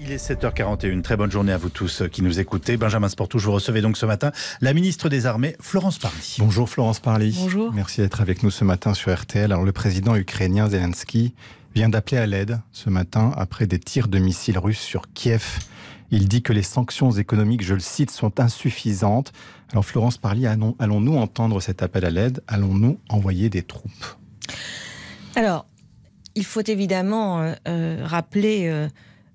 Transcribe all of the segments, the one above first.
Il est 7h41. Très bonne journée à vous tous qui nous écoutez. Benjamin Sportou, je vous recevez donc ce matin la ministre des Armées, Florence Parly. Bonjour Florence Parly. Bonjour. Merci d'être avec nous ce matin sur RTL. Alors le président ukrainien Zelensky vient d'appeler à l'aide ce matin après des tirs de missiles russes sur Kiev. Il dit que les sanctions économiques, je le cite, sont insuffisantes. Alors Florence Parly, allons-nous entendre cet appel à l'aide Allons-nous envoyer des troupes Alors, il faut évidemment euh, euh, rappeler... Euh,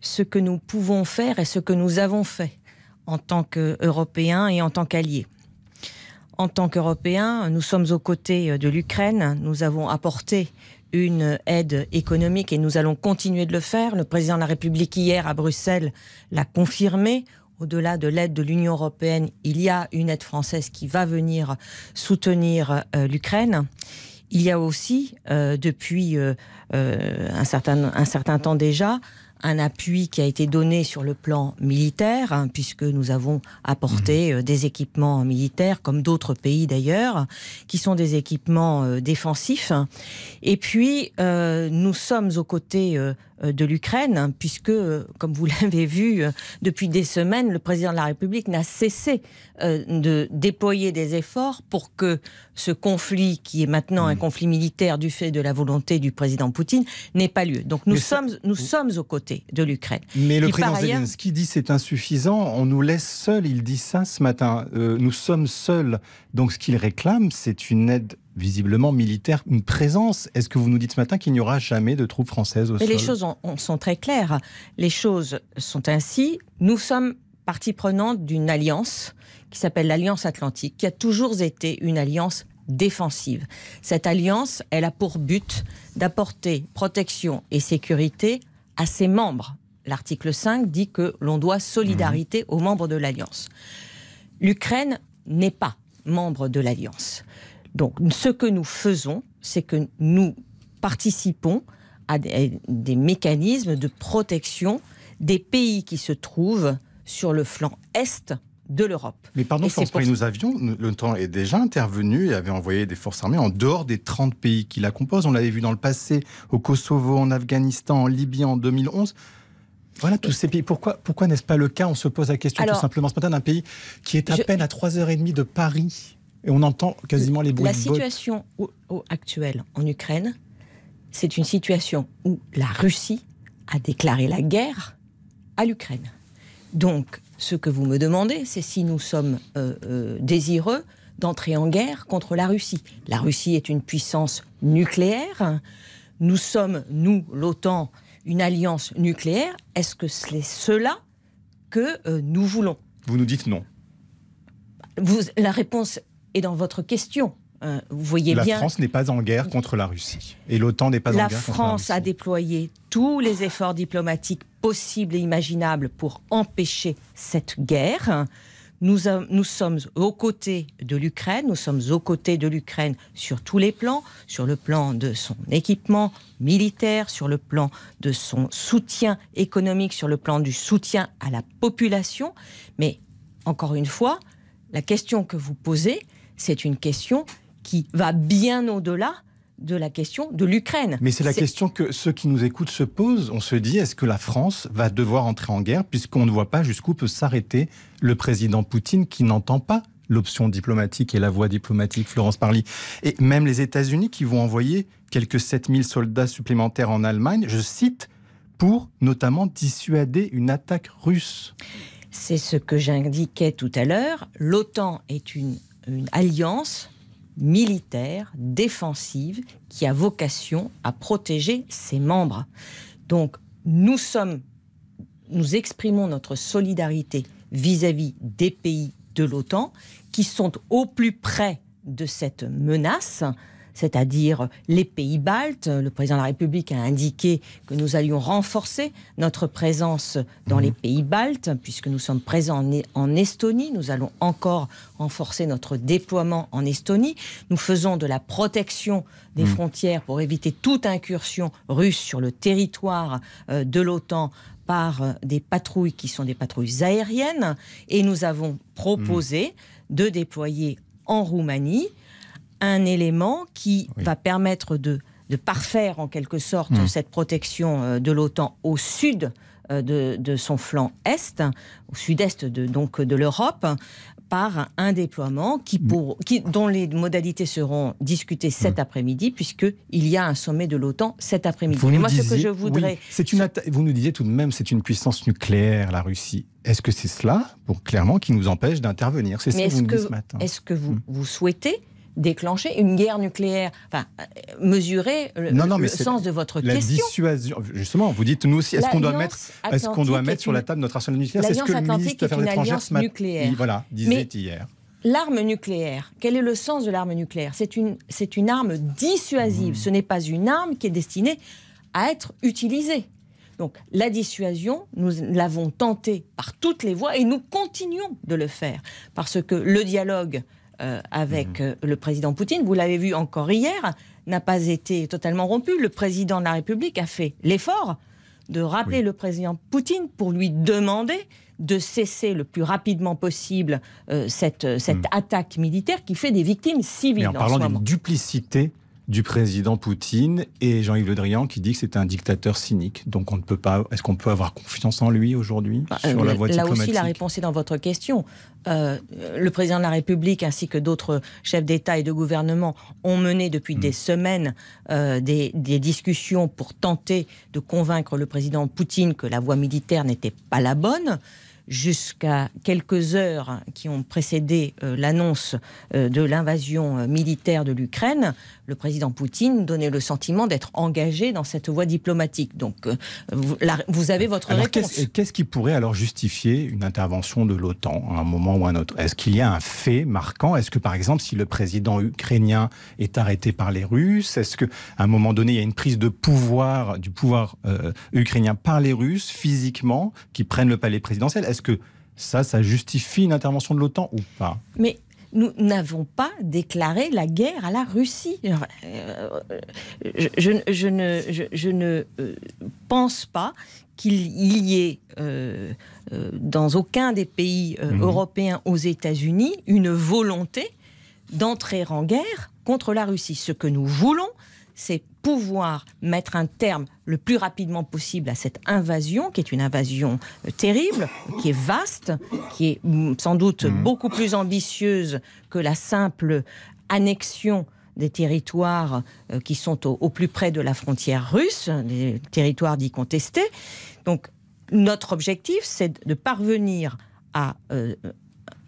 ce que nous pouvons faire et ce que nous avons fait en tant qu'Européens et en tant qu'alliés. En tant qu'Européens, nous sommes aux côtés de l'Ukraine, nous avons apporté une aide économique et nous allons continuer de le faire. Le président de la République hier à Bruxelles l'a confirmé. Au-delà de l'aide de l'Union européenne, il y a une aide française qui va venir soutenir euh, l'Ukraine. Il y a aussi, euh, depuis euh, certain, un certain temps déjà, un appui qui a été donné sur le plan militaire, hein, puisque nous avons apporté mhm. euh, des équipements militaires, comme d'autres pays d'ailleurs, qui sont des équipements euh, défensifs. Et puis, euh, nous sommes aux côtés euh, de l'Ukraine, hein, puisque, euh, comme vous l'avez vu, euh, depuis des semaines, le président de la République n'a cessé de déployer des efforts pour que ce conflit, qui est maintenant un mm. conflit militaire du fait de la volonté du président Poutine, n'ait pas lieu. Donc nous, sommes, nous sommes aux côtés de l'Ukraine. Mais le président Zelensky dit c'est insuffisant, on nous laisse seuls, il dit ça ce matin. nous sommes seuls. Donc ce qu'il réclame, c'est une aide visiblement militaire une présence. Est-ce que vous nous dites ce matin qu'il n'y aura jamais de troupes françaises au Mais Les choses sont très claires. Les choses sont ainsi. Nous sommes partie prenante d'une alliance qui s'appelle l'Alliance Atlantique, qui a toujours été une alliance défensive. Cette alliance, elle a pour but d'apporter protection et sécurité à ses membres. L'article 5 dit que l'on doit solidarité mhm. aux membres de l'alliance. L'Ukraine n'est pas membre de l'alliance. Donc ce que nous faisons, c'est que nous participons à des, mécanismes de protection des pays qui se trouvent sur le flanc est de l'Europe. Mais pardon, François, nous avions, temps est déjà intervenu et avait envoyé des forces armées en dehors des 30 pays qui la composent. On l'avait vu dans le passé, au Kosovo, en Afghanistan, en Libye en 2011. Voilà tous ces pays. Pourquoi, n'est-ce pas le cas On se pose la question tout simplement ce matin d'un pays qui est à peine à 3h30 de Paris et on entend quasiment les bruits. La situation actuelle en Ukraine, c'est une situation où la Russie a déclaré la guerre à l'Ukraine. Donc, ce que vous me demandez, c'est si nous sommes euh, euh, désireux d'entrer en guerre contre la Russie. La Russie est une puissance nucléaire. Nous sommes, nous, l'OTAN, une alliance nucléaire. Est-ce que c'est cela que euh, nous voulons Vous nous dites non. Vous, la réponse et dans votre question. Euh, vous voyez bien. La France n'est pas en guerre contre la Russie. Et l'OTAN n'est pas en guerre contre la Russie. La France a déployé tous les efforts diplomatiques possibles et imaginables pour empêcher cette guerre. Nous, nous, sommes aux côtés de l'Ukraine, nous sommes aux côtés de l'Ukraine sur tous les plans, sur le plan de son équipement militaire, sur le plan de son soutien économique, sur le plan du soutien à la population. Mais encore une fois, la question que vous posez, c'est une question qui va bien au-delà de la question de l'Ukraine. Mais c'est la question que ceux qui nous écoutent se posent. On se dit, est-ce que la France va devoir entrer en guerre puisqu'on ne voit pas jusqu'où peut s'arrêter le président Poutine qui n'entend pas l'option diplomatique et la voie diplomatique, Florence Parly. Et même les États-Unis qui vont envoyer quelques 7000 soldats supplémentaires en Allemagne, je cite, pour notamment dissuader une attaque russe. C'est ce que j'indiquais tout à l'heure. L'OTAN est une une alliance militaire, défensive, qui a vocation à protéger ses membres. Donc, nous sommes, nous exprimons notre solidarité vis-à-vis -vis des pays de l'OTAN qui sont au plus près de cette menace c'est-à-dire les pays baltes. Le président de la République a indiqué que nous allions renforcer notre présence dans mmh. les pays baltes, puisque nous sommes présents e-, en, Estonie. Nous allons encore renforcer notre déploiement en Estonie. Nous faisons de la protection des mmh. frontières pour éviter toute incursion russe sur le territoire euh, de l'OTAN par euh, des patrouilles qui sont des patrouilles aériennes. Et nous avons mmh. proposé de déployer en Roumanie un élément qui va permettre de, de, parfaire en quelque sorte hmm. cette protection euh, de l'OTAN au sud euh, de, son flanc est, au sud-est de, donc de l'Europe, par un déploiement qui hmm. pour, qui, dont les modalités seront discutées cet hmm. après-midi, puisqu'il y a un sommet de l'OTAN cet après-midi. Vous, moi, ce que je voudrais. une vous nous disiez tout de même, c'est une puissance nucléaire, la Russie. Est-ce que c'est cela, pour, clairement, qui nous empêche d'intervenir C'est ce que vous nous dites ce matin. Est-ce que vous, vous souhaitez déclencher une guerre nucléaire. Enfin, euh, mesurer le, sens de votre question. La dissuasion, justement, vous dites nous aussi, est-ce qu'on doit mettre, est-ce qu'on doit mettre sur la table notre arsenal nucléaire C'est ce que le ministre nucléaire. voilà, disait hier. L'arme nucléaire, quel est le sens de l'arme nucléaire C'est une, c'est une arme dissuasive. Ce n'est pas une arme qui est destinée à être utilisée. Donc la dissuasion, nous l'avons tentée par toutes les voies et nous continuons de le faire parce que le dialogue euh, avec mhm. euh, le président Poutine, vous l'avez vu encore hier, n'a pas été totalement rompu. Le président de la République a fait l'effort de rappeler le président Poutine pour lui demander de cesser le plus rapidement possible euh, cette, cette mhm. attaque militaire qui fait des victimes civiles. Mais en parlant d'une duplicité du président Poutine et Jean-Yves Le Drian qui dit que c'est un dictateur cynique. Donc on ne peut pas. Est-ce qu'on peut avoir confiance en lui aujourd'hui bah, sur euh, la voie Là aussi, la réponse est dans votre question. Euh, le président de la République ainsi que d'autres chefs d'État et de gouvernement ont mené depuis des hmm. semaines euh, des, des, discussions pour tenter de convaincre le président Poutine que la voie militaire n'était pas la bonne jusqu'à quelques heures qui ont précédé euh, l'annonce euh, de l'invasion euh, militaire de l'Ukraine, le président Poutine donnait le sentiment d'être engagé dans cette voie diplomatique. Donc vous, avez votre réponse. Qu'est-ce qui pourrait alors justifier une intervention de l'OTAN à un moment ou à un autre Est-ce qu'il y a un fait marquant Est-ce que par exemple si le président ukrainien est arrêté par les Russes, est-ce qu'à un moment donné il y a une prise de pouvoir du pouvoir ukrainien par les Russes physiquement qui prennent le palais présidentiel est-ce que ça, ça justifie une intervention de l'OTAN ou pas Mais nous n'avons pas déclaré la guerre à la Russie. Euh, je, ne, euh, pense pas qu'il y ait euh, dans aucun des pays mhm. européens aux États-Unis une volonté d'entrer en guerre contre la Russie. Ce que nous voulons, c'est pouvoir mettre un terme le plus rapidement possible à cette invasion, qui est une invasion euh, terrible, qui est vaste, qui est mm, sans doute mm. beaucoup plus ambitieuse que la simple annexion des territoires euh, qui sont au, plus près de la frontière russe, des territoires dits contestés. Donc notre objectif, c'est de parvenir à euh,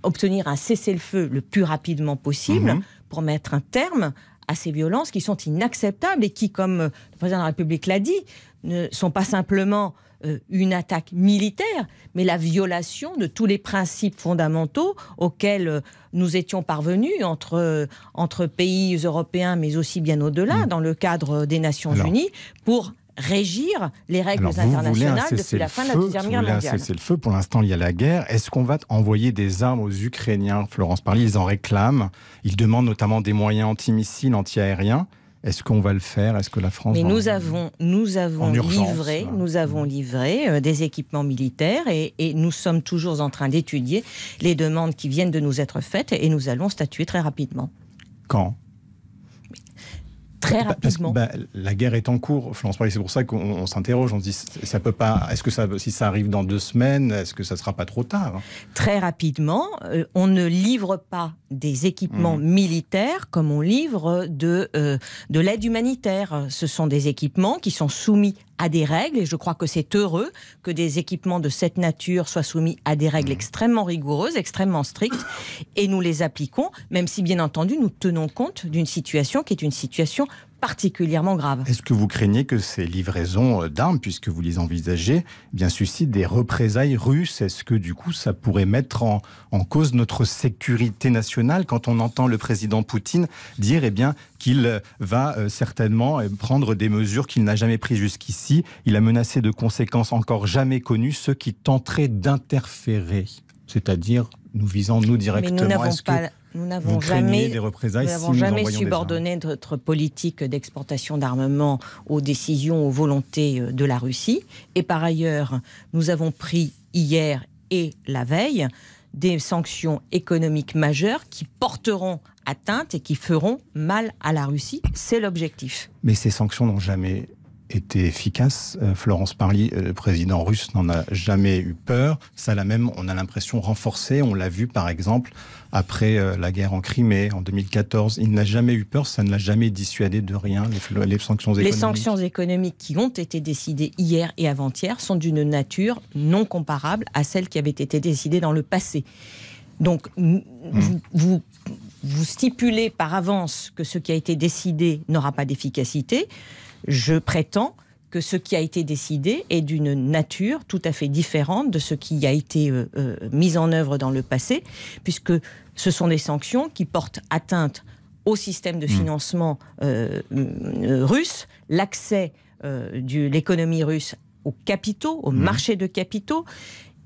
obtenir un cessez-le-feu le plus rapidement possible mm-hmm. pour mettre un terme à ces violences qui sont inacceptables et qui, comme le président de la République l'a dit, ne sont pas simplement euh, une attaque militaire, mais la violation de tous les principes fondamentaux auxquels euh, nous étions parvenus entre, euh, entre pays européens, mais aussi bien au-delà, mm. dans le cadre des Nations Unies, pour régir les règles internationales depuis la fin de la Deuxième Guerre mondiale. C'est le feu, pour l'instant il y a la guerre. Est-ce qu'on va envoyer des armes aux Ukrainiens Florence Parly, ils en réclament. Ils demandent notamment des moyens antimissiles, antiaériens. Est-ce qu'on va le faire Est-ce que la France Mais nous avons, nous avons livré, hein. nous avons mm. livré euh, des équipements militaires et, et, nous sommes toujours en train d'étudier les demandes qui viennent de nous être faites et nous allons statuer très rapidement. Quand très bah, rapidement. Bah, la guerre est en cours, Florence Parly. C'est pour ça qu'on s'interroge. On se dit, ça peut pas. Est-ce que ça, si ça arrive dans deux semaines, est-ce que ça sera pas trop tard hein Très rapidement, euh, on ne livre pas des équipements mmh. militaires comme on livre de euh, de l'aide humanitaire. Ce sont des équipements qui sont soumis à des règles, et je crois que c'est heureux que des équipements de cette nature soient soumis à des règles extrêmement rigoureuses, extrêmement strictes, et nous les appliquons, même si bien entendu nous tenons compte d'une situation qui est une situation particulièrement grave. Est-ce que vous craignez que ces livraisons euh, d'armes, puisque vous les envisagez, eh bien suscitent des représailles russes Est-ce que du coup ça pourrait mettre en, cause notre sécurité nationale quand on entend le président Poutine dire eh bien qu'il euh, va euh, certainement prendre des mesures qu'il n'a jamais prises jusqu'ici. Il a menacé de conséquences encore jamais connues ceux qui tenteraient d'interférer, c'est-à-dire nous visons nous directement. Mais nous n'avons Nous n'avons jamais, nous jamais subordonné notre politique d'exportation d'armement aux décisions, aux volontés euh, de la Russie. Et par ailleurs, nous avons pris hier et la veille des sanctions économiques majeures qui porteront atteinte et qui feront mal à la Russie. C'est l'objectif. Mais ces sanctions n'ont jamais était efficace. Euh, Florence Parly, euh, le président russe, n'en a jamais eu peur. Ça, l'a même, on a l'impression renforcée. On l'a vu, par exemple, après euh, la guerre en Crimée en 2014. Il n'a jamais eu peur. Ça ne l'a jamais dissuadé de rien, les, sanctions économiques. Les sanctions économiques qui ont été décidées hier et avant-hier sont d'une nature non comparable à celles qui avaient été décidées dans le passé. Donc, mmh. vous vous stipulez par avance que ce qui a été décidé n'aura pas d'efficacité. Je prétends que ce qui a été décidé est d'une nature tout à fait différente de ce qui a été euh, euh, mis en œuvre dans le passé, puisque ce sont des sanctions qui portent atteinte au système de hmm. financement euh, russe, l'accès de l'économie russe aux capitaux, aux hmm. marchés de capitaux,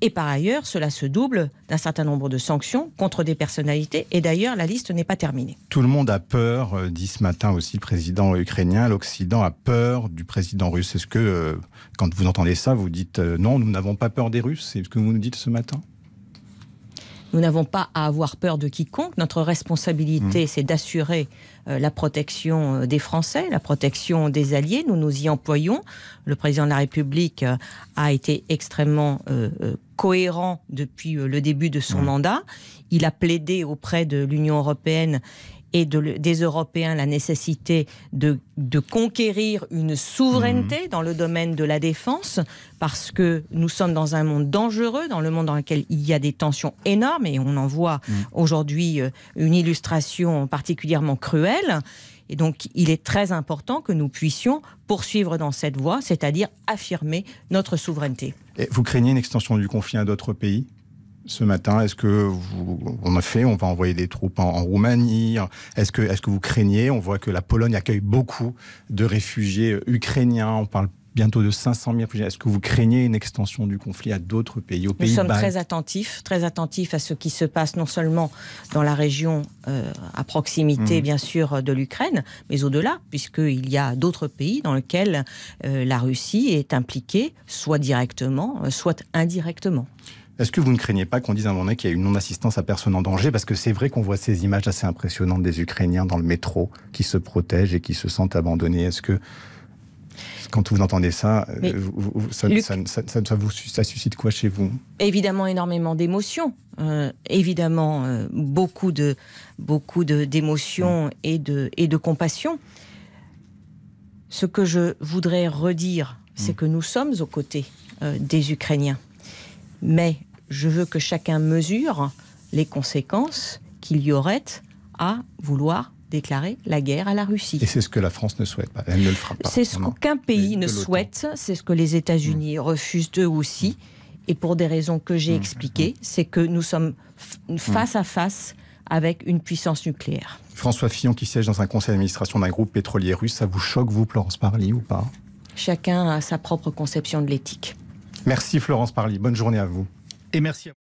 et par ailleurs, cela se double d'un certain nombre de sanctions contre des personnalités. Et d'ailleurs, la liste n'est pas terminée. Tout le monde a peur, euh, dit ce matin aussi le président ukrainien. L'Occident a peur du président russe. Est-ce que, euh, quand vous entendez ça, vous dites euh, non, nous n'avons pas peur des Russes C'est ce que vous nous dites ce matin nous n'avons pas à avoir peur de quiconque. Notre responsabilité, mm. c'est d'assurer euh, la protection euh, des Français, la protection des alliés. Nous nous y employons. Le président de la République euh, a été extrêmement cohérent depuis le début de son mm. mandat. Il a plaidé auprès de l'Union européenne et des Européens la nécessité de, conquérir une souveraineté mhm. dans le domaine de la défense, parce que nous sommes dans un monde dangereux, dans le monde dans lequel il y a des tensions énormes, et on en voit mhm. aujourd'hui euh, une illustration particulièrement cruelle. Et donc, il est très important que nous puissions poursuivre dans cette voie, c'est-à-dire affirmer notre souveraineté. vous craignez une extension du conflit à d'autres pays ce matin Est-ce que vous, on a fait, on va envoyer des troupes en, Roumanie Est-ce que, est que vous craignez On voit que la Pologne accueille beaucoup de réfugiés euh, ukrainiens. On parle bientôt de 500 000 réfugiés. Est-ce que vous craignez une extension du conflit à d'autres pays, aux Nous sommes très attentifs, très attentifs à ce qui se passe non seulement dans la région euh, à proximité, mhm. bien sûr, de l'Ukraine, mais au-delà, puisqu'il y a d'autres pays dans lesquels euh, la Russie est impliquée, soit directement, soit indirectement. Est-ce que vous ne craignez pas qu'on dise à un moment donné qu'il y a une non-assistance à personne en danger Parce que c'est vrai qu'on voit ces images assez impressionnantes des Ukrainiens dans le métro qui se protègent et qui se sentent abandonnés. Est-ce que quand vous entendez ça, euh, ça, vous, ça, suscite quoi chez vous Évidemment, énormément d'émotions. Euh, évidemment, euh, beaucoup de beaucoup d'émotions et, de, et de compassion. Ce que je voudrais redire, c'est mm. que nous sommes aux côtés des Ukrainiens. Mais je veux que chacun mesure les conséquences qu'il y aurait à vouloir déclarer la guerre à la Russie. Et c'est ce que la France ne souhaite pas. Elle ne le fera pas. C'est ce qu'aucun pays ne souhaite. C'est ce que les États-Unis mm. refusent eux aussi. Mm. Et pour des raisons que j'ai mm. expliquées, c'est que nous sommes face à face avec une puissance nucléaire. François Fillon qui siège dans un conseil d'administration d'un groupe pétrolier russe, ça vous choque, vous, Florence Parly, ou pas Chacun a sa propre conception de l'éthique. Merci Florence Parly, bonne journée à vous. Et merci à